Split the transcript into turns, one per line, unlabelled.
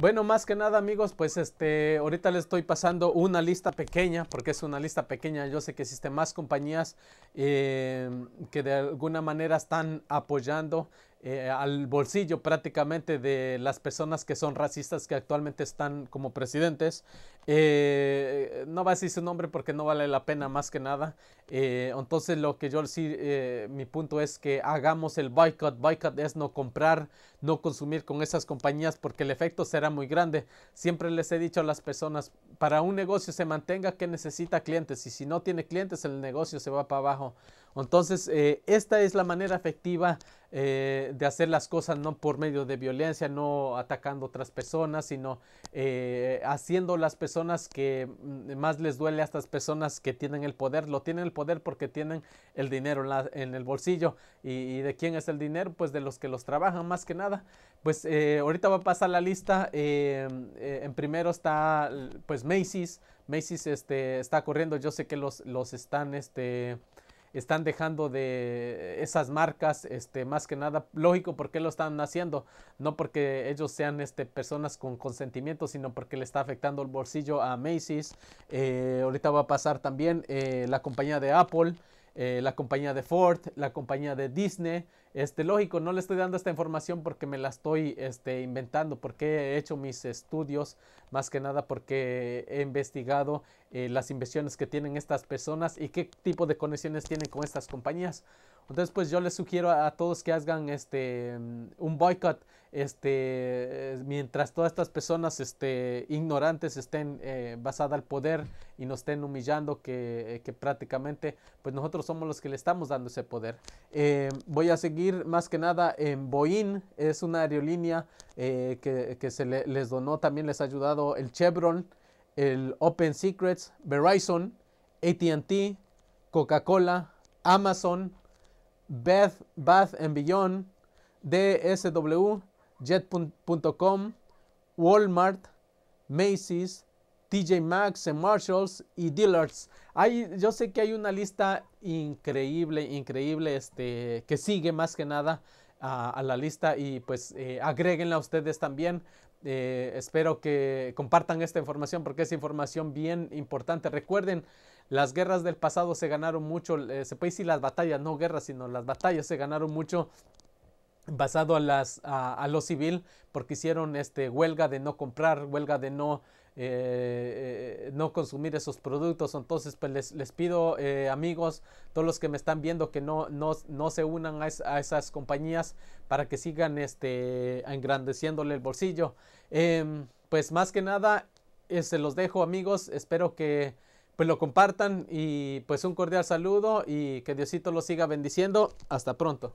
Bueno, más que nada, amigos, pues este, ahorita les estoy pasando una lista pequeña, porque es una lista pequeña. Yo sé que existen más compañías eh, que de alguna manera están apoyando eh, al bolsillo prácticamente de las personas que son racistas que actualmente están como presidentes. Eh, no va a decir su nombre porque no vale la pena más que nada. Eh, entonces lo que yo sí, mi punto es que hagamos el boycott. Boycott es no comprar, no consumir con esas compañías porque el efecto será muy grande. Siempre les he dicho a las personas, para un negocio se mantenga que necesita clientes y si no tiene clientes el negocio se va para abajo. Entonces, eh, esta es la manera efectiva eh, de hacer las cosas no por medio de violencia, no atacando otras personas, sino eh, haciendo las personas que mm, más les duele a estas personas que tienen el poder. Lo tienen el poder porque tienen el dinero en, el bolsillo. Y, de quién es el dinero? Pues de los que los trabajan más que nada. Pues ahorita va a pasar la lista. en primero está pues Macy's. Macy's este, está corriendo. Yo sé que los, los están... Este, están dejando de esas marcas, este, más que nada, lógico, porque lo están haciendo, no porque ellos sean este, personas con consentimiento, sino porque le está afectando el bolsillo a Macy's. Eh, ahorita va a pasar también eh, la compañía de Apple. Eh, la compañía de Ford, la compañía de Disney. Este, lógico, no le estoy dando esta información porque me la estoy este, inventando, porque he hecho mis estudios, más que nada porque he investigado eh, las inversiones que tienen estas personas y qué tipo de conexiones tienen con estas compañías. Entonces, pues yo les sugiero a, todos que hagan este mm, un boicot este, eh, mientras todas estas personas este, ignorantes estén eh, basadas al poder y nos estén humillando, eh, que, prácticamente pues nosotros somos los que le estamos dando ese poder. voy a seguir más que nada en Boeing, es una aerolínea que, se les donó, también les ha ayudado el Chevron, el Open Secrets, Verizon, ATT, Coca-Cola, Amazon, Beth, Bath and Beyond, DSW, Jet.com, Walmart, Macy's, TJ Maxx, Marshalls y Dillard's. yo sé que hay una lista increíble, increíble, este, que sigue más que nada ah, a, la lista y pues eh, agréguenla ustedes también eh, espero que compartan esta información porque es información bien importante. Recuerden, las guerras del pasado se ganaron mucho, eh, se puede decir las batallas, no guerras, sino las batallas se ganaron mucho basado a, las, a lo civil porque hicieron este, huelga de no comprar, huelga de no eh, eh, no consumir esos productos. Entonces, pues les, pido, eh, amigos, todos los que me están viendo, que no, no, se unan a, esas compañías para que sigan este, engrandeciéndole el bolsillo. Em, pues más que nada, se los dejo, amigos. Espero que pues lo compartan y pues un cordial saludo y que Diosito los siga bendiciendo. Hasta pronto.